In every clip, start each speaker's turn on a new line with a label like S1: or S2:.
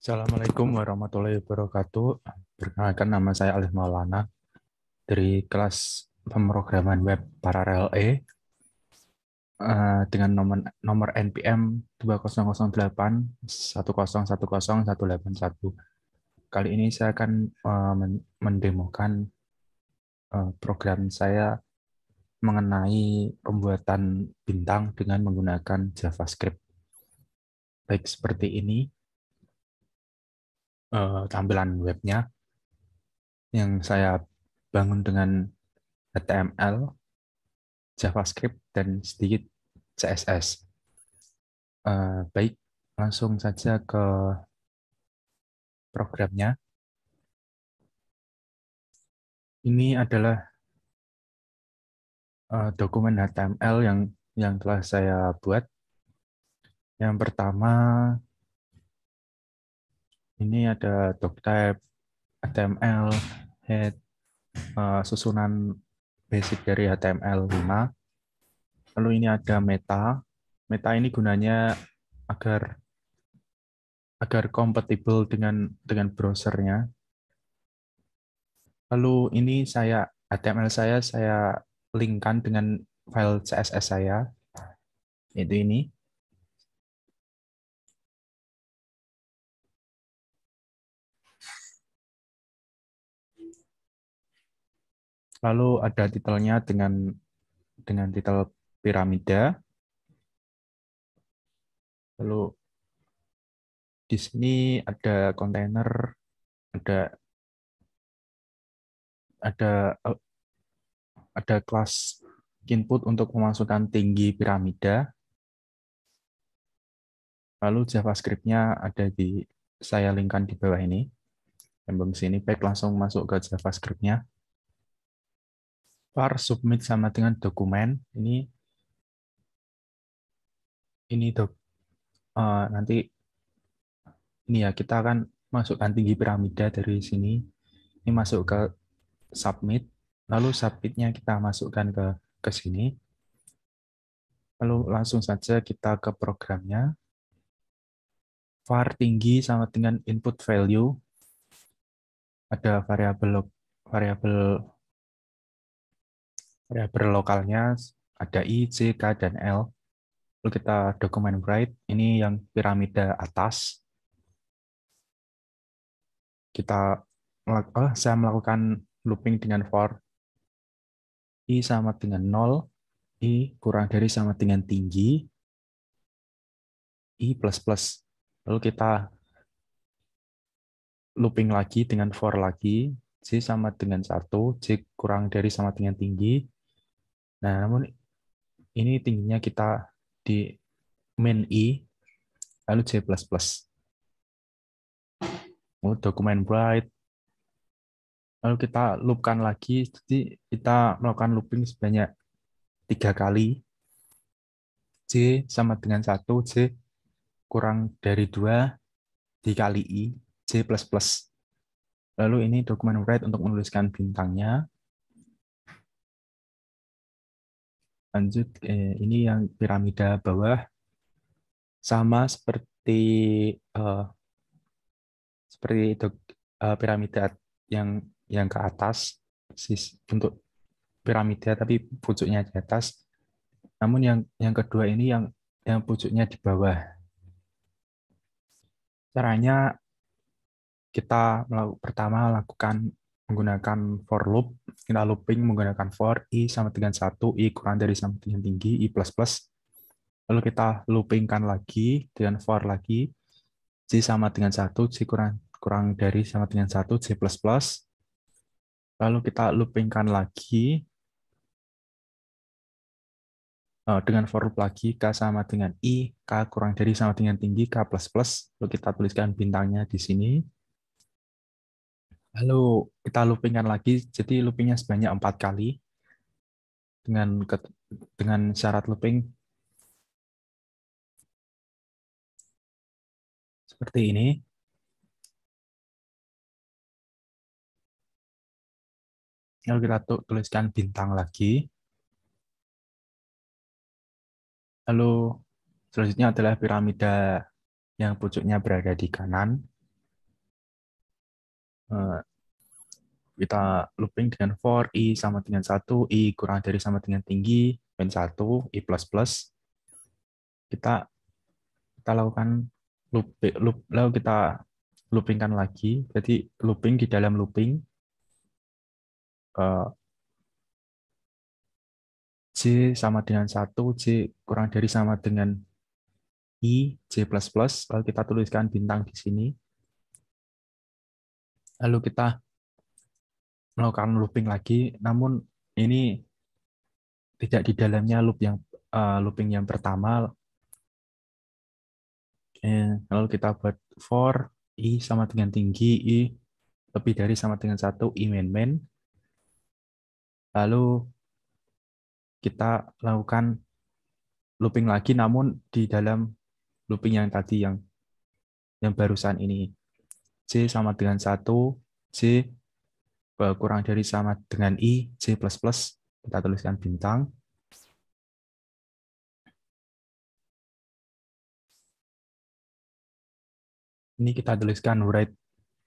S1: Assalamualaikum warahmatullahi wabarakatuh. Perkenalkan nama saya Alif Maulana dari kelas pemrograman web Paralel E uh, dengan nomor nomor NPM 2008-1010181. Kali ini saya akan uh, mendemokan eh, program saya mengenai pembuatan bintang dengan menggunakan JavaScript. Baik, seperti ini uh, tampilan webnya yang saya bangun dengan HTML, JavaScript, dan sedikit CSS. Uh, eh, baik, langsung saja ke programnya.
S2: Ini adalah
S1: uh, dokumen HTML yang yang telah saya buat. Yang pertama ini ada doc type, HTML, head, uh, susunan basic dari HTML5. Lalu ini ada meta. Meta ini gunanya agar agar kompatibel dengan dengan browsernya. Lalu ini saya HTML saya saya linkkan dengan file CSS saya. Itu ini.
S2: Lalu ada titelnya dengan
S1: dengan titel piramida. Lalu di sini ada kontainer, ada ada ada kelas input untuk memasukkan tinggi piramida. Lalu JavaScript-nya ada di saya linkkan di bawah ini. Yang bagus ini baik langsung masuk ke JavaScript-nya var submit sama dengan dokumen ini ini dok, uh, nanti ini ya kita akan masukkan tinggi piramida dari sini ini masuk ke submit lalu submitnya kita masukkan ke ke sini lalu langsung saja kita ke programnya var tinggi sama dengan input value ada variabel variabel Variabel ya, lokalnya ada I, C, K, dan L. Lalu kita dokumen write, ini yang piramida atas. Kita, oh, saya melakukan looping dengan for I sama dengan 0, I kurang dari sama dengan tinggi, I++. plus plus. Lalu kita looping lagi dengan for lagi, C sama dengan satu, C kurang dari sama dengan tinggi, Nah, namun ini tingginya kita di main i lalu C++. Lalu dokumen bright. Lalu kita loopkan lagi, jadi kita melakukan looping sebanyak tiga kali. C sama dengan satu C kurang dari dua dikali I, C++. Lalu ini dokumen write untuk menuliskan bintangnya. lanjut eh, ini yang piramida bawah sama seperti eh, seperti itu eh, piramida yang yang ke atas sis untuk piramida tapi pucuknya di atas namun yang yang kedua ini yang yang pucuknya di bawah caranya kita melakukan pertama lakukan menggunakan for loop, kita looping menggunakan for i sama dengan 1, i kurang dari sama dengan tinggi, i++. plus plus Lalu kita loopingkan lagi dengan for lagi, j sama dengan 1, j kurang, kurang dari sama dengan 1, j++. Lalu kita loopingkan lagi eh, dengan for loop lagi, k sama dengan i, k kurang dari sama dengan tinggi, k++. plus plus Lalu kita tuliskan bintangnya di sini. Lalu kita loopingkan lagi, jadi loopingnya sebanyak empat kali dengan dengan syarat looping
S2: seperti ini. Lalu kita tuliskan bintang lagi. Lalu selanjutnya adalah
S1: piramida yang pucuknya berada di kanan. Eh, kita looping dengan 4 i sama dengan 1, i kurang dari sama dengan tinggi, min 1, i++. plus plus Kita kita lakukan loop, loop lalu kita loopingkan lagi. Jadi looping di dalam looping uh, J sama dengan 1, J kurang dari sama dengan I, J++, lalu kita tuliskan bintang di sini, lalu kita melakukan looping lagi namun ini tidak di dalamnya loop yang uh, looping yang pertama eh, lalu kita buat for i sama dengan tinggi i lebih dari sama dengan satu i main main lalu kita lakukan looping lagi namun di dalam looping yang tadi yang yang barusan ini C sama dengan 1, C e, kurang dari sama dengan I, C++, kita tuliskan bintang. Ini kita tuliskan write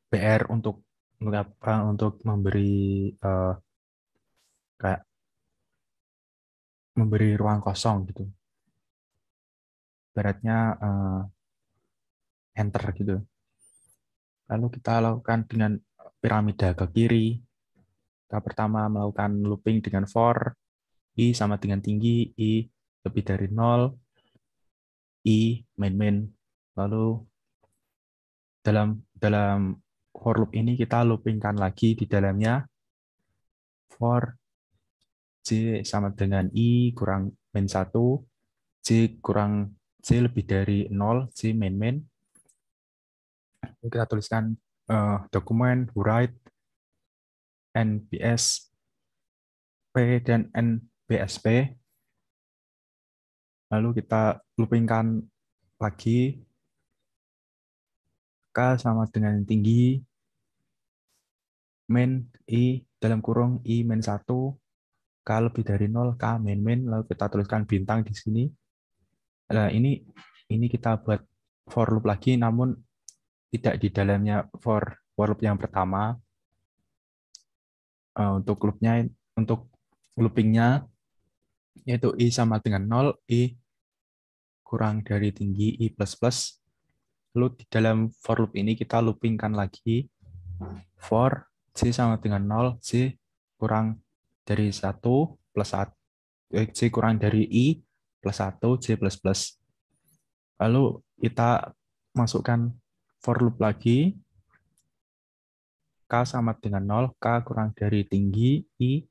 S1: BR untuk e, Untuk memberi uh, kayak memberi ruang kosong gitu. Beratnya uh, enter gitu. Lalu kita lakukan dengan piramida ke kiri. Kita pertama melakukan looping dengan for, i sama dengan tinggi, i lebih dari nol i main-main. Lalu dalam dalam for loop ini kita loopingkan lagi di dalamnya for j sama dengan i kurang main satu j kurang j lebih dari nol j main-main kita tuliskan uh, dokumen write nbsp dan nbsp lalu kita loopingkan lagi k sama dengan tinggi min i dalam kurung i min satu k lebih dari 0 k min min lalu kita tuliskan bintang di sini nah ini ini kita buat for loop lagi namun tidak di dalamnya for for loop yang pertama uh, untuk loopnya untuk loopingnya yaitu i sama dengan 0 i kurang dari tinggi i plus plus lalu di dalam for loop ini kita loopingkan lagi for c sama dengan 0 c kurang dari satu plus satu eh, c kurang dari i plus satu c plus plus lalu kita masukkan for loop lagi. K sama dengan 0, K kurang dari tinggi, I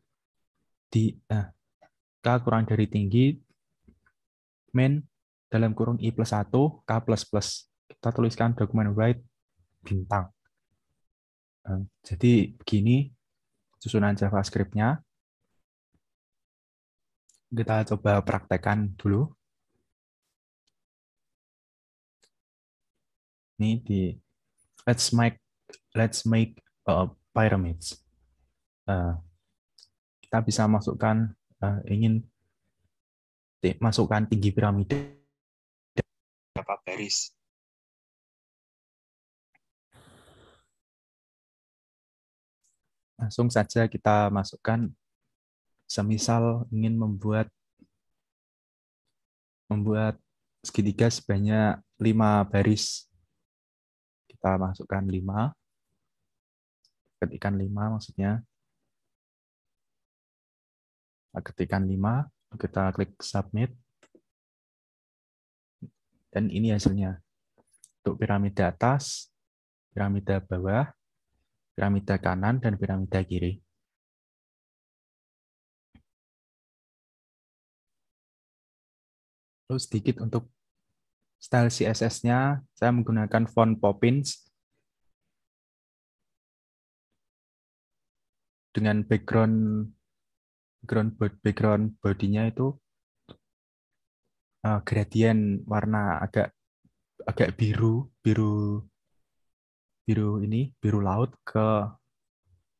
S1: di, eh, K kurang dari tinggi, min dalam kurung I plus 1, K plus plus. Kita tuliskan dokumen write bintang. Eh, jadi begini susunan JavaScript-nya. Kita coba praktekkan dulu. ini di let's make let's make uh, pyramids. Uh, kita bisa masukkan uh, ingin masukkan tinggi piramida
S2: berapa baris.
S1: Langsung saja kita masukkan semisal ingin membuat membuat segitiga sebanyak lima baris kita masukkan 5. Ketikan 5 maksudnya. Ketikan 5, kita klik submit. Dan ini hasilnya. Untuk piramida atas, piramida bawah, piramida kanan, dan piramida kiri.
S2: Lalu sedikit untuk style
S1: CSS-nya saya menggunakan font Poppins dengan background background background bodinya itu uh, gradient warna agak agak biru biru biru ini biru laut ke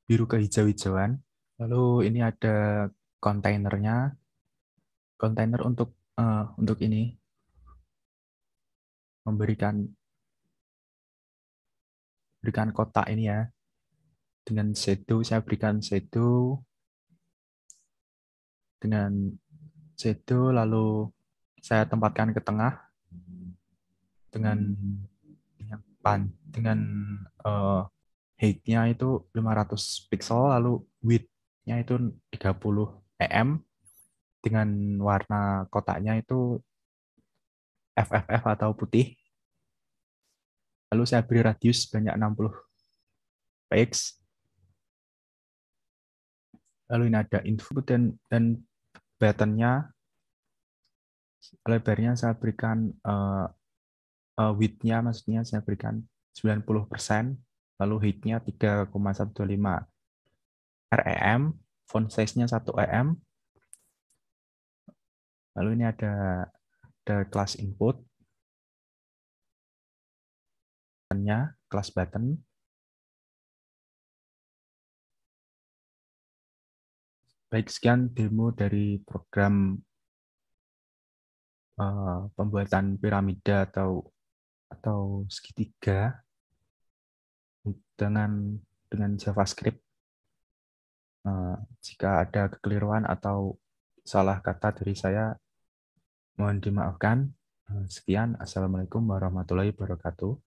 S1: biru ke hijau hijauan lalu ini ada kontainernya kontainer untuk uh, untuk ini memberikan berikan kotak ini ya dengan shadow saya berikan shadow dengan shadow lalu saya tempatkan ke tengah dengan pan dengan uh, height-nya itu 500 pixel lalu width-nya itu 30 em dengan warna kotaknya itu FFF atau putih. Lalu saya beri radius banyak 60 px. Lalu ini ada input dan, dan buttonnya. Lebarnya saya berikan, uh, uh, width-nya maksudnya saya berikan 90%. Lalu height-nya 3,125 rem. Font size-nya 1 em. Lalu ini ada the class input,
S2: nya class button, Baik, sekian demo dari
S1: program uh, pembuatan piramida atau atau segitiga dengan dengan JavaScript. Uh, jika ada kekeliruan atau salah kata dari saya, Mohon dimaafkan. Eh, sekian. Assalamualaikum
S2: warahmatullahi wabarakatuh.